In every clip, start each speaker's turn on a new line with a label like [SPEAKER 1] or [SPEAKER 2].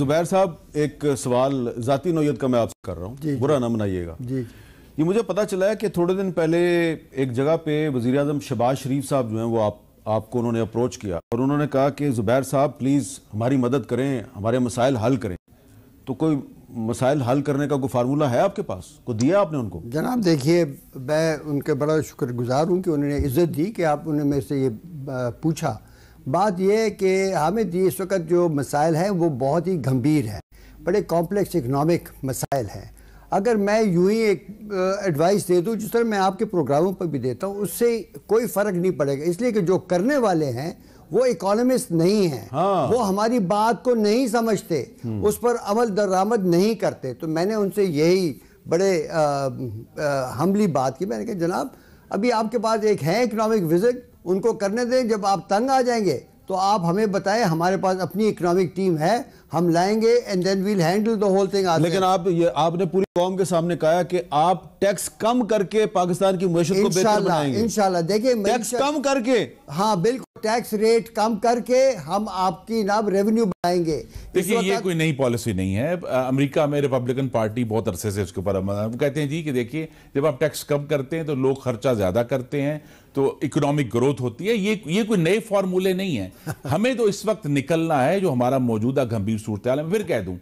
[SPEAKER 1] जुबैर साहब एक सवाल ज़ाती नोयत का मैं आपसे कर रहा हूँ बुरा ना मनाइएगा ये मुझे पता चला है कि थोड़े दिन पहले एक जगह पे वजी अजम शबाज शरीफ साहब जो हैं वो आप आपको उन्होंने अप्रोच किया और उन्होंने कहा कि ज़ुबैर साहब प्लीज़ हमारी मदद करें हमारे मसाइल हल करें तो कोई मसाइल हल करने का कोई फार्मूला है आपके पास को दिया आपने उनको
[SPEAKER 2] जनाब देखिए मैं उनके बड़ा शुक्रगुजार हूँ कि उन्होंने इज़्ज़त दी कि आप उन्हें मेरे से ये पूछा बात यह है कि हमें जी इस वक्त जो मसाइल हैं वो बहुत ही गंभीर हैं बड़े कॉम्प्लेक्स इकनॉमिक मसाइल हैं अगर मैं यूं ही एक एडवाइस दे दूं जिस तरह मैं आपके प्रोग्रामों पर भी देता हूं उससे कोई फ़र्क नहीं पड़ेगा इसलिए कि जो करने वाले हैं वो इकोनॉमिस्ट नहीं हैं हाँ। वो हमारी बात को नहीं समझते हम्म। उस पर अमल दरामद नहीं करते तो मैंने उनसे यही बड़े आ, आ, हमली बात की मैंने कहा जनाब अभी आपके पास एक है इकोनॉमिक विजिट उनको करने दें जब आप तंग आ जाएंगे तो आप हमें बताएं हमारे पास अपनी इकोनॉमिक टीम है हम लाएंगे and then we'll handle the whole thing लेकिन आप
[SPEAKER 1] ये आपने पूरी कौम के सामने कहा कि आप टैक्स कम करके पाकिस्तान की मैशत को बेहतर बनाएंगे इंशाल्लाह
[SPEAKER 2] देखिए टैक्स कम करके हाँ बिल्कुल टैक्स रेट कम करके हम आपकी नाम रेवेन्यू बनाएंगे
[SPEAKER 3] देखिए ये कोई नई पॉलिसी नहीं है अमेरिका में रिपब्लिकन पार्टी बहुत अरसे से उसके ऊपर मतलब कहते हैं जी कि देखिए जब आप टैक्स कम करते हैं तो लोग खर्चा ज़्यादा करते हैं तो इकोनॉमिक ग्रोथ होती है ये ये कोई नए फॉर्मूले नहीं है हमें तो इस वक्त निकलना है जो हमारा मौजूदा गंभीर सूरत में फिर कह दूँ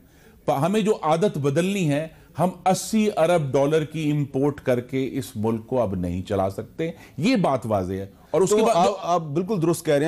[SPEAKER 3] हमें जो आदत बदलनी है हम 80 अरब डॉलर की इंपोर्ट करके इस मुल्क को अब नहीं चला सकते ये बात वाजे है और उसके तो बाद आप, आप बिल्कुल दुरुस्त कह रहे हैं